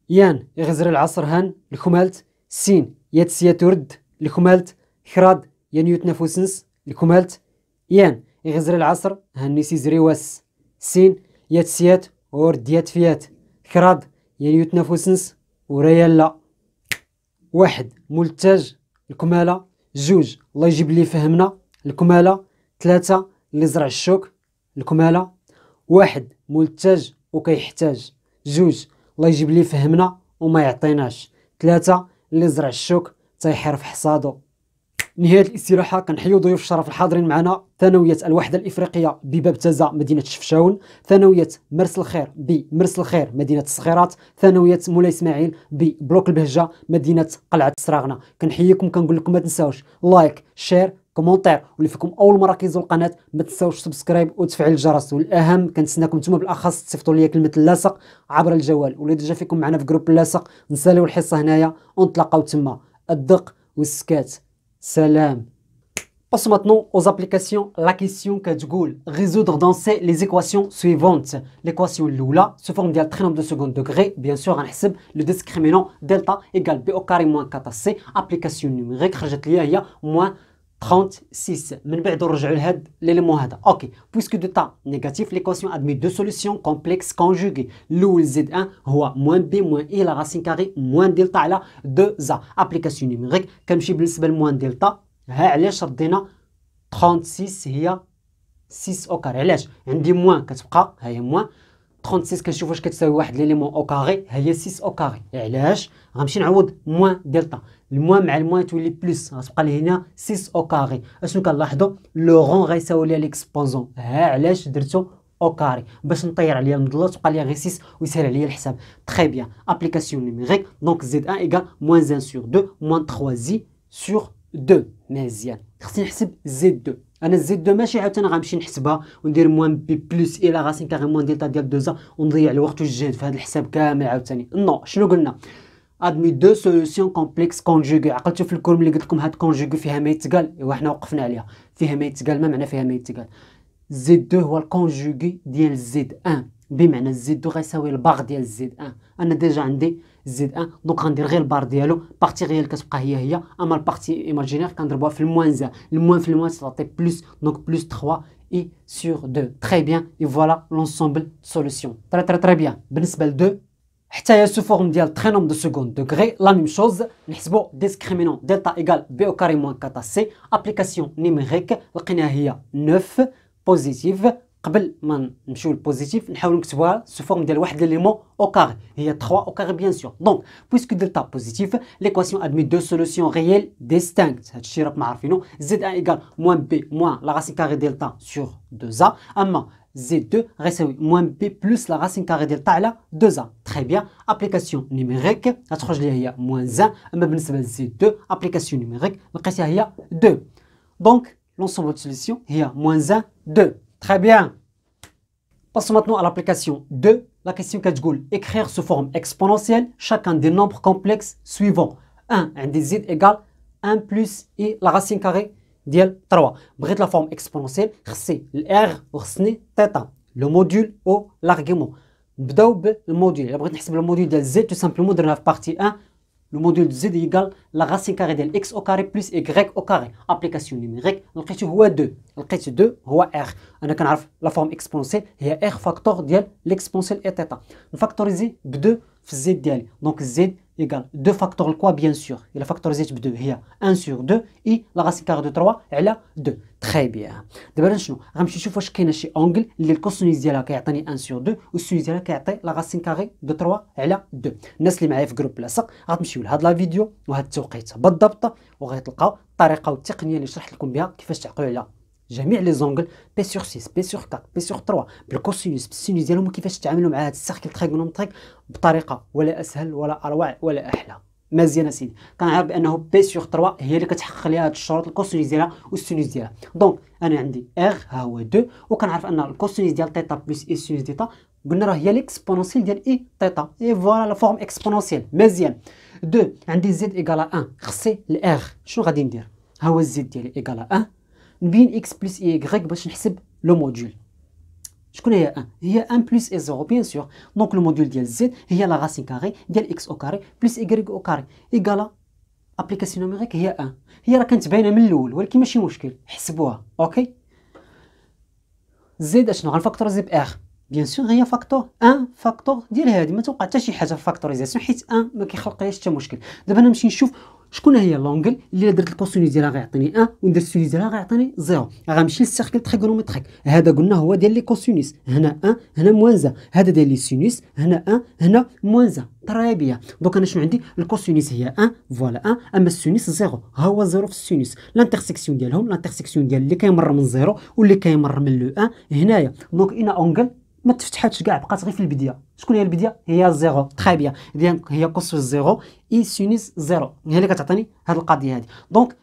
يان يغزر العصر هان لخمالت سين يتسيا ترد لخمالت كراد ينيوت نفوسنس الكمالت يان يعني يغزر العصر هنيسي زريواس واس سين ياتسيات اور ديات فيات كراد ينيوت نفوسنس وريالا واحد ملتاج الكمالة جوج الله يجيب لي فهمنا الكمالة ثلاثة اللي زرع الشوك الكمالة واحد ملتاج وكيحتاج جوج الله يجيب لي فهمنا وما يعطيناش ثلاثة اللي زرع الشوك تيحرف حصادو نهايه الاستراحه كنحيو ضيوف الشرف الحاضرين معنا ثانويه الوحده الافريقيه بباب تازه مدينه شفشاون ثانويه مرس الخير بمرس الخير مدينه الصخيرات ثانويه مولاي اسماعيل ببلوك البهجه مدينه قلعه سراغنا كنحييكم كنقول لكم ما تنساوش لايك شير كومونتير واللي فيكم اول مره كيزور القناه ما تنساوش سبسكرايب وتفعيل الجرس والاهم كنتسناكم نتوما بالاخص تصيفطوا ليا كلمه اللاصق عبر الجوال واللي ديجا فيكم معنا في جروب اللاصق نساليو الحصه هنايا ونتلاقاو تما الدق والسكات Salam. Passons maintenant aux applications. La question que tu résoudre dans C les équations suivantes. L'équation Lula se forme d'un nombre de second degré. Bien sûr, en SM, le discriminant delta égale b au carré moins 4c. Application numérique, rejette moins 36. Je vais l'élément. Puisque le temps est négatif, l'équation admet deux solutions complexes conjuguées. L'oeil Z1 moins B moins I, la racine carrée, moins delta, 2A. Application numérique. Quand je vous moins delta, je 36 vous donner 36 et 6 au carré. Je vais vous donner moins que un soit moins. 36 6 au carré. Je il y a moins delta. الموان مع الموان تولي بلس غتبقى لي هنا 6 او كاري اشنو كنلاحظوا لو غون غيساوي ليا ليكسبونزون ها علاش درتو او كاري باش نطير عليا المضله تبقى لي غير 6 ويسهل عليا الحساب تخي بيان ابليكاسيون نيميريك دونك زيد 1 ايكال موان 1 سور 2 موان 3 زي سور 2 مزيان خصني نحسب زيد 2 انا زيد 2 ماشي عاوتاني غنمشي نحسبها وندير موان بي بلس الى غاسين كاريمون ديتا ديال دوزا ونضيع الوقت والجهد في هذا الحساب كامل عاوتاني نو شنو قلنا ادمي دو solutions كومبلكس كونجوغي عقلتو في الكور اللي قلت لكم هاد كونجوغي فيها ما يتقال ايوا حنا وقفنا عليها فيها ما يتقال ما معنى فيها ما يتقال زيد دو هو الكونجوغي ديال زيد ان بمعنى زيد دو غيساوي البار ديال زيد ان انا ديجا عندي زيد ان دونك غندير غير البار ديالو بارتي غير كتبقى هي هي اما البارتي ايماجينير كنضربوها في الموان الموان في الموان تعطي plus, دونك plus 3 et sur 2. Très bien, et voilà l'ensemble solution. Très très très bien. Principal 2, il y a une forme de très nombre de secondes degrés. La même chose, nous avons discriminant delta égal b au carré moins 4ac. Application numérique il y a 9 positifs. Quand je dis positifs, nous voir sous forme d'un élément au carré. Il y a 3 au carré, bien sûr. Donc, puisque delta est positif, l'équation admet deux solutions réelles distinctes. C'est ce que vous Z1 égale moins b moins la racine carrée delta sur 2a. Z2 moins moins plus plus la racine carrée de a 2 bien. Application numérique, la غتخرج لي هي 1. On va mettre z 2 numérique, il y a 2 Donc, l'ensemble de solution a moins 1 2 très bien passons maintenant à l'application 2 la question dit écrire sous forme exponentielle chacun des nombres complexes suivants 1 z égale 1 plus i la racine carrée D'il 3, bref, la forme exponentielle c'est l'air ou ce n'est théta le module ou l'argument d'aube module. Le module de z tout simplement de la partie 1 le module de z égale la racine carré de x au carré plus y au carré application numérique. Le cas de 2 le cas 2 ou r on a quand même la forme exponentielle et à r facteur d'elle l'exponentielle et théta factorisé 2 z d'elle donc z. يقال دو فاكتور quoi بيان سور الا le facteur ب2 هي 1 سور 2 اي لا racine كار دو 3 على 2 تري بيان دابا شنو غنمشي نشوف واش كاينه شي اونغل اللي الكوسينوس ديالها كيعطيني 1 سور 2 والسينوس ديالها كيعطي لا راسين كاري دو 3 على 2 الناس اللي معايا في جروب لاصق غتمشيو لهاد لا فيديو وهاد التوقيت بالضبط وغتلقاو الطريقه والتقنيه اللي شرحت لكم بها كيفاش تعقلوا على جميع لي زونغل بي سور 6 بي سور 4 بي سور 3 بالكوسينوس بالسينوس ديالهم كيفاش تتعاملوا مع هذا السيركل تريغونومتريك بطريقه ولا اسهل ولا اروع ولا احلى مزيان اسيدي كنعرف بانه بي سور 3 هي اللي كتحقق لي هاد الشروط الكوسينوس ديالها والسينوس ديالها دونك انا عندي ار ها هو 2 وكنعرف ان الكوسينوس ديال تيتا بلس اي سينوس ديتا قلنا راه هي ليكسبونونسيال ديال اي تيتا اي فوالا لا فورم اكسبونونسيال مزيان 2 عندي زيد ايكالا 1 خصي الار شنو غادي ندير ها هو الزيد ديالي ايكالا 1 بين اكس بلس اي غريك باش نحسب لو موديول شكون هي ان هي ان بلس اي زيرو بيان سور دونك لو موديول ديال زد هي لا راسين كاري ديال اكس او كاري بلس ايكغيك او كاري ايكالا ابليكاسيون نوميريك هي ان هي راه كانت باينه من الاول ولكن ماشي مشكل حسبوها اوكي زد اشنو غنفاكتوريزي ب ار بيان سور هي فاكتور ان فاكتور ديال هادي ما توقع حتى شي حاجه في فاكتوريزاسيون حيت ان ما كيخلقليش حتى مشكل دابا انا نمشي نشوف شكون هي لونغل اللي درت الكوسينوس ديالها غيعطيني 1 وندرت السينوس ديالها غيعطيني 0 غنمشي للسيركل تريغونومتريك هذا قلنا هو ديال لي كوسينوس هنا 1 هنا موان زا هذا ديال لي سينوس هنا 1 هنا موان زا طري بيا دونك انا شنو عندي الكوسينوس هي 1 فوالا 1 اما السينوس 0 ها هو 0 في السينوس لانترسيكسيون ديالهم لانترسيكسيون ديال اللي كيمر من 0 واللي كيمر من لو 1 هنايا دونك انا اونغل ما تفتحاتش كاع بقات غير في البديه شكون هي البديه هي الزيرو تري بيان اذا هي كوس الزيرو اي سينيس زيرو هي اللي كتعطيني هذه القضيه هذه دونك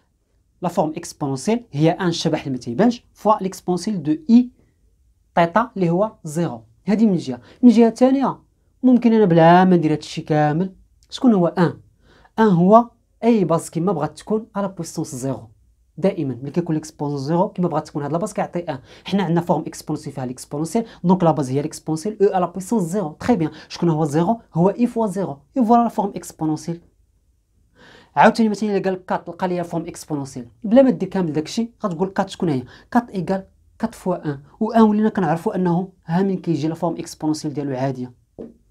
لا فورم اكسبونسييل هي ان شبح اللي ما تيبانش فوا ليكسبونسييل دو اي تيتا اللي هو زيرو هذه من جهه من جهه ثانيه ممكن انا بلا ما ندير الشيء كامل شكون هو ان ان هو اي باز كيما بغات تكون على بوستونس زيرو دائما ملي كيكون الاكسبونس زيرو كيما بغات تكون هاد لاباس كيعطي ان حنا عندنا فورم اكسبونسيف فيها الاكسبونسيال دونك لاباس هي الاكسبونسيال او على بويسونس زيرو تري بيان شكون هو زيرو هو اي فوا زيرو اي فوالا فورم اكسبونسيال عاوتاني مثلا الا قال كات 4 تلقى لي فورم اكسبونسيال بلا ما دير كامل داكشي غتقول 4 شكون هي 4 ايكال 4 فوا 1 و 1 ولينا كنعرفوا انه ها من كيجي لا فورم اكسبونسيال ديالو عاديه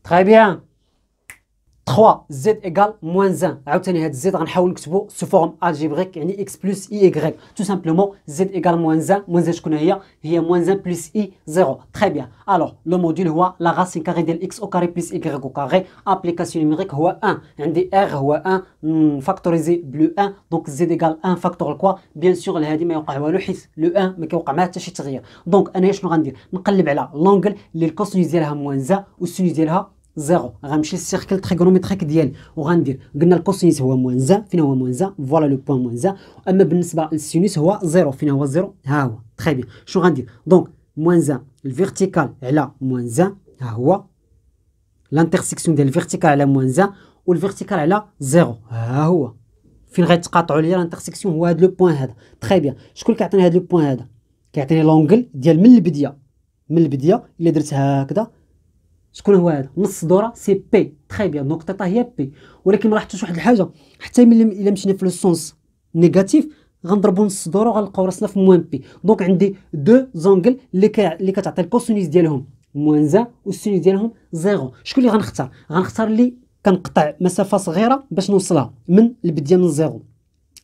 تري بيان 3 z égale moins 1. que z, on va de sous forme algébrique, x plus y. Tout simplement, z égale moins 1, moins 1, je connais moins 1 plus i, 0. Très bien. Alors, le module, est la racine carrée de x au carré plus y au carré, application numérique, est 1. Il r, est 1, hmm, factorisé, bleu 1. Donc, z égale 1, factor quoi Bien sûr, il y a des le 1, mais on est mettre carré, c'est Donc, on va essayer de faire l'angle, les cosinus, moins 1, ou sinus, زيرو غنمشي للسيركل تريغونوميتريك ديالي وغندير قلنا الكوسينوس هو موان زا فين هو موان زا فوالا لو بوان موان زا اما بالنسبه للسينوس هو زيرو فين هو زيرو ها هو تري بيان شنو غندير دونك موان زا الفيرتيكال على موان زا ها هو لانترسيكسيون ديال الفيرتيكال على موان زا والفيرتيكال على زيرو ها هو فين غيتقاطعوا ليا لانترسيكسيون هو هاد لو بوان هذا تري بيان شكون كيعطيني هاد لو بوان هذا كيعطيني لونغل ديال من البديه من البديه الا درت هكذا شكون هو هذا نص دوره سي بي تري بيان دونك تيتا هي بي ولكن ما لاحظتوش واحد الحاجه حتى ملي الا مشينا في لو سونس نيجاتيف غنضربو نص دوره وغنلقاو راسنا في موان بي دونك عندي دو زونغل اللي اللي كتعطي الكوسينيس ديالهم موان زا والسينيس ديالهم زيرو شكون اللي غنختار غنختار اللي كنقطع مسافه صغيره باش نوصلها من البدايه من زيرو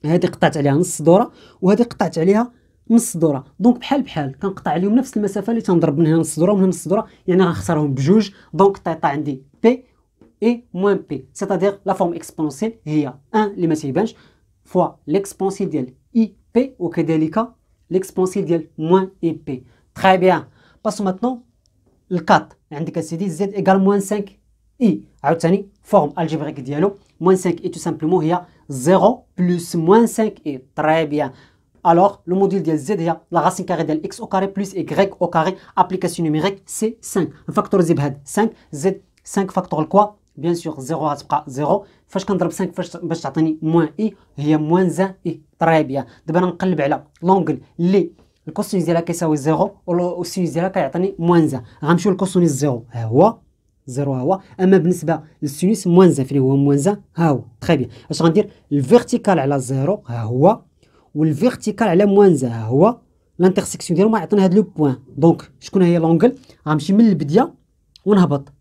هذه قطعت عليها نص دوره وهذه قطعت عليها من الصدوره دونك بحال بحال كنقطع عليهم نفس المسافه اللي تنضرب من هنا للصدوره ومن هنا للصدوره يعني غنخسرهم بجوج دونك طيطا طيب عندي بي اي موان بي سيتادير لا فورم اكسبونسيل هي 1 اللي ما تيبانش فوا ليكسبونسيل ديال اي بي وكذلك ليكسبونسيل ديال موان اي بي تري بيان باسو ماتنون الكات عندك اسيدي زد ايكال موان 5 اي عاوتاني فورم الجبريك ديالو موان 5 اي تو سامبلومون هي 0 بلس موان 5 اي تري بيان alors le module de z est la racine carrée de x au carré plus y au carré application numérique c'est 5 z est 5 z 5 factor quoi Bien sûr, 0 غتبقى 0 فاش كنضرب 5 facteurs. باش تعطيني moins هي moins très bien. دابا نقلب على لونغل ديالها est 0 والسينوس ديالها كيعطيني موان le cosinus 0 ها هو 0 ها le sinus est للسينوس moins z. moins هو très ها هو تري dire le vertical 0 والفيرتيكال على موان زها هو لانترسيكسيون ما يعطينا هاد لو بوان دونك شكون هي لونغل غنمشي من البديه ونهبط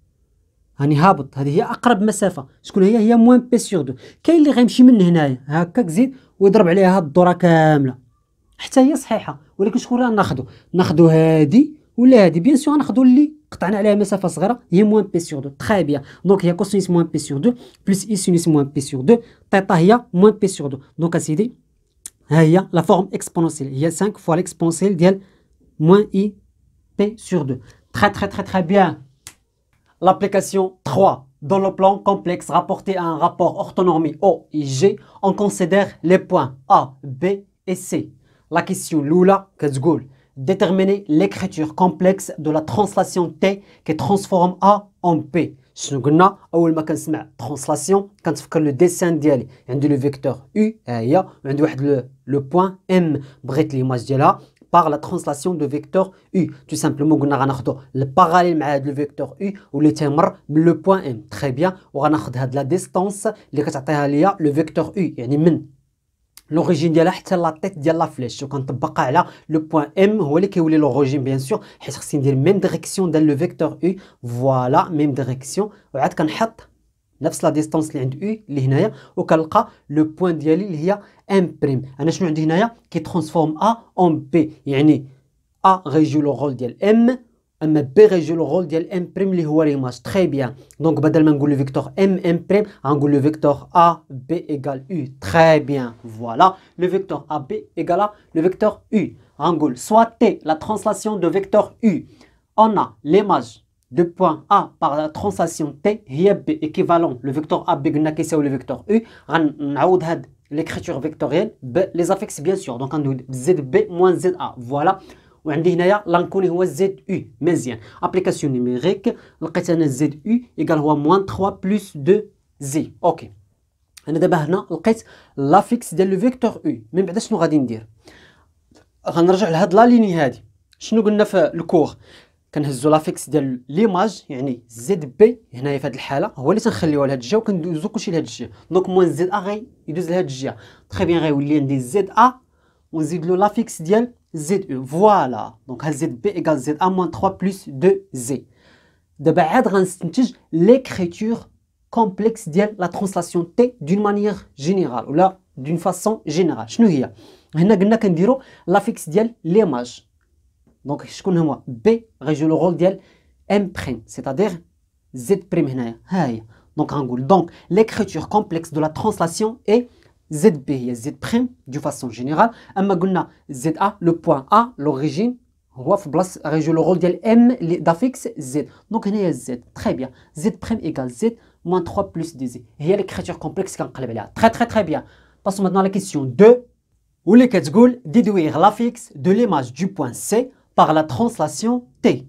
هاني هابط هذه هي اقرب مسافه شكون هي هي موان بي سيغ دو كاين اللي غيمشي من هنايا هكاك زيد ويضرب عليها هاد الدوره كامله حتى هي صحيحه ولكن شكون راه ناخذو ناخذو هادي ولا هادي بيان سيغ ناخذو اللي قطعنا عليها مسافه صغيره هي موان بي سيغ دو تري بيان دونك هي كوسينيس موان بي سيغ دو بلس اي سينيس موان بي سيغ دو تيتا هي موان بي سيغ دو دونك اسيدي Hein, la forme exponentielle. y a 5 fois l'exponentielle moins i p sur 2 très très très très bien l'application 3 dans le plan complexe rapporté à un rapport orthonormé O et G, on considère les points A, B et C. La question Lula Kazgoul. Déterminer l'écriture complexe de la translation T qui transforme A en P. شنو قلنا اول ما كنسمع ترانسلاسيون كنتفكر لو ديسان ديالي عندي لو فيكتور او هي وعندي واحد لو بوين ام بغيت ديالها par la translation de vecteur U. Tout simplement, on va le parallèle avec le vecteur U ou le point M. Très bien, on va la distance, le vecteur U, L'origine de la tête de la flèche. on le point M, qui est l'origine Bien sûr, c'est la même direction dans le vecteur u. Voilà, même direction. Regarde quand que N'oublie la distance u et ce Le point a M prime. qui transforme A en B. a le rôle de M. B rejoue le rôle d'elle m' les ou l'image. Très bien. Donc, le vecteur m' m' angle le vecteur a b égale u. Très bien. Voilà. Le vecteur AB égale à le vecteur u. Angle soit t, la translation de vecteur u. On a l'image de point a par la translation t. y b équivalent le vecteur AB. b que le vecteur u. On a l'écriture vectorielle. Les affixes, bien sûr. Donc, on z b moins z a. Voilà. وعندي هنايا لانكوني هو زد او مزيان ابليكاسيون نيميريك لقيت انا زد او ايكال هو موان 3 بلس 2 زي اوكي انا دابا هنا لقيت لافيكس ديال لو فيكتور او من بعد شنو غادي ندير غنرجع لهاد لا ليني هادي شنو قلنا في الكور كنهزو لافيكس ديال ليماج يعني زد بي هنايا في هاد الحاله هو اللي تنخليوه لهاد الجهه وكندوزو كلشي لهاد الجهه دونك موان زد ا غي يدوز لهاد الجهه تخي بيان غيولي عندي زد ا ونزيد له لافيكس ديال Z euh, Voilà. Donc ZB égale ZA moins 3 plus 2Z. De l'écriture complexe de la translation T d'une manière générale ou là d'une façon générale. Je هي؟ هنا قلنا كنديروا لافيكس ديال ليماج. donc شكون moi b غيجيو لو رول ديال cest à à Z'. Z هنايا ها donc l'écriture complexe de la translation est ZB et Z prime de façon générale, Magonna, Z ZA, le point A, l'origine, le rôle de M, l'affixe Z. Donc il y a Z. Très bien. Z' égale Z moins 3 plus 2Z. Il y a des créatures complexes qui Très très très bien. Passons maintenant à la question 2. Où les déduire l'affixe de l'image du point C par la translation T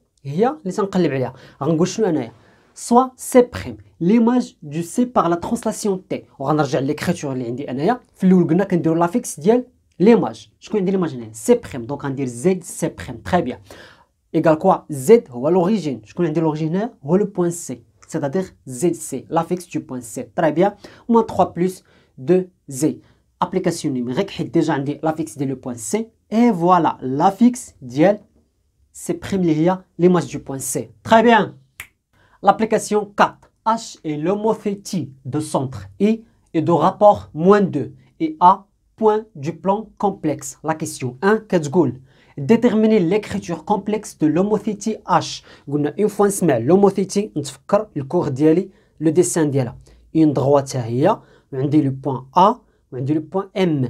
هي اللي تنقلب عليها غنقول شنو انايا سوا سي بريم ليماج دو سي بار لا ترانسلاسيون تي وغنرجع ليكريتور اللي عندي انايا في الاول قلنا كنديرو لافيكس ديال ليماج شكون عندي ليماج هنايا سي بريم دونك غندير زد سي بريم تري بيان كوا هو لوريجين c'est-à-dire ZC, l'affixe du point C. Très bien, moins 3 plus 2Z. Application numérique, déjà dit l'affixe de le point C. Et voilà, l'affixe C c'est privilégia l'image du point C. Très bien. L'application 4. H est l'homophétie de centre I et de rapport moins 2 et A, point du plan complexe. La question 1, goal. Déterminer l'écriture complexe de l'homophétie H. Une fois l'homothétie, on le cours le dessin d'Yala. Une droite, on dit le point A, on le point M.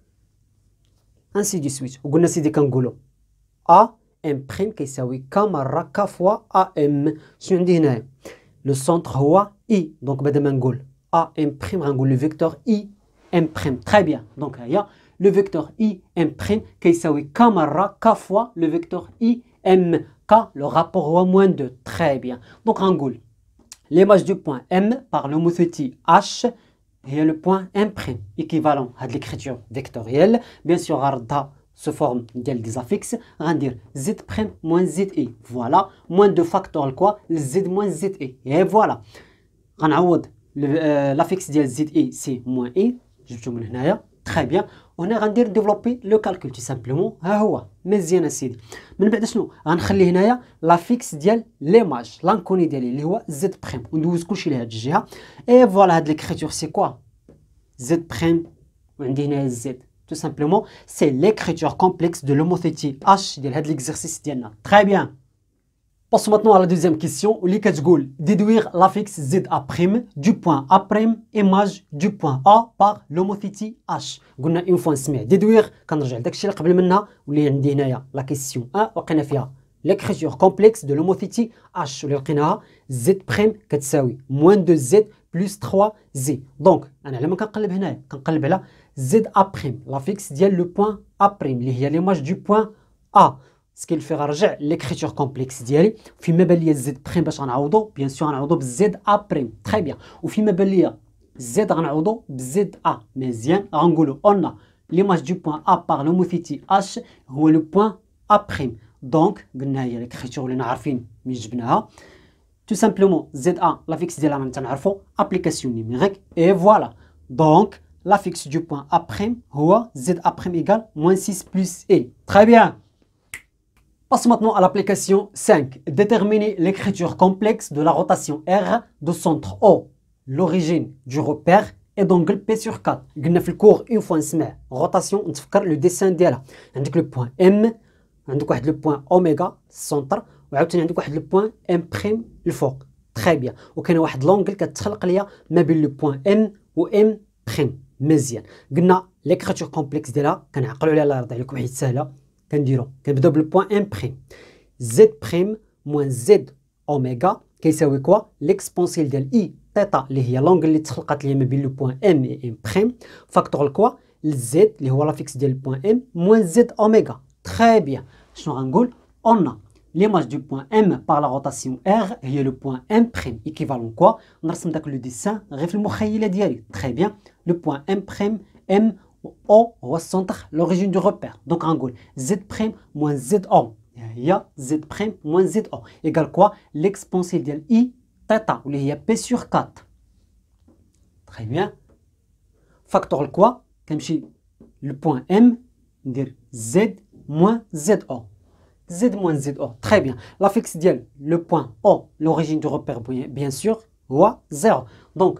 ainsi de suite. Ou gonna sidi A, M prime qui s'awi K fois AM. M. dit Le centre roi I. Donc, Madame angol. A, M le vecteur I, imprime. Très bien. Donc, a le vecteur I, imprime prime qui s'awi camara fois le vecteur I, M. K, le rapport roi moins 2. Très bien. Donc, Angoule, L'image du point M par le H. Et le point imprime équivalent à l'écriture vectorielle. Bien sûr, Arda se forme des affixes. On va dire Z' moins ZI. Voilà. Moins de facteurs quoi Z moins ZI. Et voilà. On a euh, l'affix de ZI, c'est moins I. E, je vais vous Très bien on arrondit le calcul tout simplement. ah oui, mes yeux sont acides. non, pas de souffle. ah, je l’ai déjà. la fixe diel, les mages, l’ancuni diel, les ois, z’prime, on nous couche les agia. et voilà l’écriture, c’est quoi? z’prime, on dénial z’, tout simplement. c’est l’écriture complexe de l’homothète, hache de la délicatesse d’ienne. très bien. Passons maintenant à la deuxième question. E déduire l'affixe Z du point A image du point A par l'homothétie H. Une fois déduire, quand la question 1, l'écriture complexe de l'homothétie H. Z prime moins 2Z plus 3Z. Donc, Z à prime, l'affixe dit le point A prime, l'image du point A ce qu'il fait rajouter l'écriture complexe d'ici. Puis ma belle z prime parce qu'on a bien sûr on a z a prime, très bien. Ou puis ma belle z on a z a, mais bien, on goule on a l'image du point A par le moufiti H, ou le point A prime. Donc, gnaïa l'écriture le narfin, mais je bna. Tout simplement, z A. la fixe de la même temps, application numérique, et voilà. Donc, la fixe du point A', Z A' égale moins 6 plus E. Très bien Passons maintenant à l'application 5. Déterminer l'écriture complexe de la rotation R de centre O. L'origine du repère et d'angle P sur 4. Nous fait le cours une fois en semaine. Rotation, on va le dessin de là. le point M, on le point oméga, centre, et on va le point M' le fort. Très bien. Ok, on va l'angle qui est le mais le point M ou M'. Mais bien. Nous fait l'écriture complexe de là. On va le point M kndirons k w point m prime z prime moins z oméga qu'est-ce que c'est quoi i theta les rayons angulaires de zéro qui est le point m et m prime factoral quoi Le z les voilà fixés le point m moins z oméga très bien sur un angle on a les du point m par la rotation r et le point m prime équivalent quoi on a le symbole que le dessin reflue mon crayon les dires très bien le point m prime m O centre, l'origine du repère. Donc en gros, Z' moins ZO. Il y a Z' moins ZO. Égale quoi L'expansion, de I, theta. il y a P sur 4. Très bien. Factor quoi Comme le point M, dire Z moins ZO. Z moins o. Très bien. L'affixe idéale le point O, l'origine du repère, bien sûr, o, 0. Donc,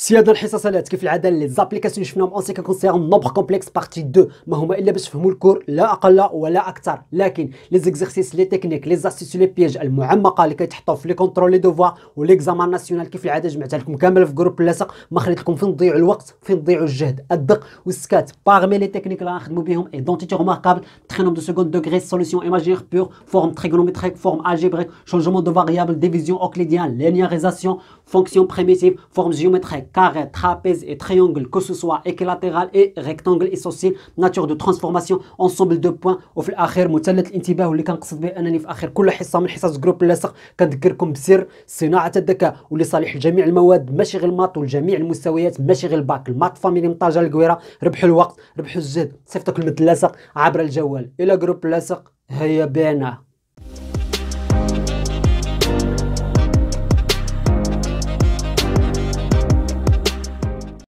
سياده الحصص الات كيف العاده لي زابليكاسيون شفناهم اون سيكا كونسيرن نوبر كومبلكس بارتي 2 ما هما الا باش تفهموا الكور لا اقل ولا اكثر لكن لي زيكزيرسيس لي تكنيك لي زاستيس لي بيج المعمقه اللي كيتحطوا في لي كونترول لي دوفوار وليكزامان ناسيونال كيف العاده جمعتها لكم كامل في جروب لاصق ما خليت لكم فين تضيعوا الوقت فين تضيعوا الجهد الدق والسكات باغمي لي تكنيك اللي غنخدموا بهم ايدونتيتي ريماركابل تخينوم دو سكوند دوغري سوليسيون ايماجينير بيور فورم تريغونوميتريك فورم الجبريك شونجمون دو فاريابل ديفيزيون اوكليديان لينياريزاسيون فونكسيون بريميتيف فورم جيومتريك carré, trapèze et triangle, que ce soit équilatéral et rectangle isoscèle, nature de transformation, ensemble de points, وفي الاخير مثلث الانتباه واللي كنقصد به انني في اخر كل حصه من حصص جروب اللاصق كنذكركم بسر صناعه الذكاء واللي صالح لجميع المواد ماشي غير الماط ولجميع المستويات ماشي غير الباك الماط فاميلي مطاجه الكويره ربحوا الوقت ربحوا الجهد صيفطوا كلمه اللاصق عبر الجوال الى جروب اللاصق هيا بينا